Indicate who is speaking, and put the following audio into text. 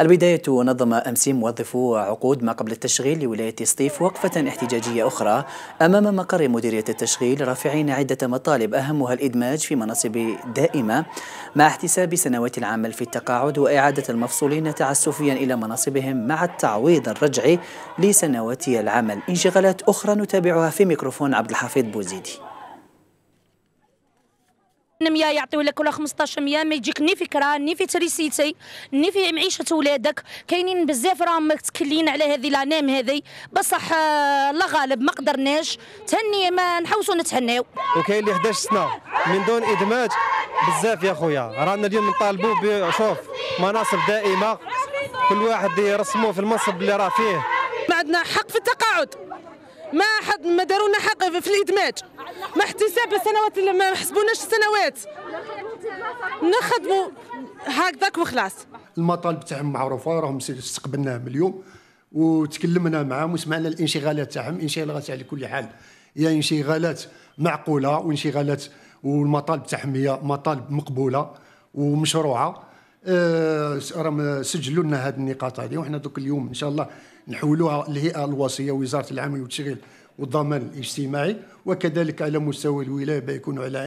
Speaker 1: البداية نظم أمس موظفو عقود ما قبل التشغيل لولاية سطيف وقفة احتجاجية أخرى أمام مقر مديرية التشغيل رافعين عدة مطالب أهمها الإدماج في مناصب دائمة مع احتساب سنوات العمل في التقاعد وإعادة المفصولين تعسفيا إلى مناصبهم مع التعويض الرجعي لسنوات العمل انشغالات أخرى نتابعها في ميكروفون عبد الحفيظ بوزيدي
Speaker 2: 100 يعطيو لك ولا 1500 ما يجيك ني فكره ني في تريسيتي ني في معيشه ولادك كاينين بزاف راهم متكلين على هذه لانام هذه بصح الله غالب ما قدرناش تهني ما نحوسوا نتهناو
Speaker 3: وكاين اللي 11 سنه من دون ادماج بزاف يا خويا رانا اليوم نطالبوا بشوف مناصب دائمه كل واحد يرسموه في المنصب اللي راه فيه
Speaker 4: ما عندنا حق في التقاعد ما حد ما دارونا حق في الادماج ما احتساب السنوات اللي ما حسبوناش السنوات نخدموا هكذاك وخلاص
Speaker 5: المطالب تاعهم معروفه راهم استقبلناهم اليوم وتكلمنا معهم وسمعنا الانشغالات تاعهم انشغالات على كل حال هي يعني انشغالات معقوله وانشغالات والمطالب تاعهم هي مطالب مقبوله ومشروعه آه راهم سجلوا لنا هذه النقاط هذه وحنا دوك اليوم ان شاء الله نحولوها للهيئه الوصيه وزاره العمل والتشغيل والضمان الاجتماعي وكذلك على مستوى الولايه يكون على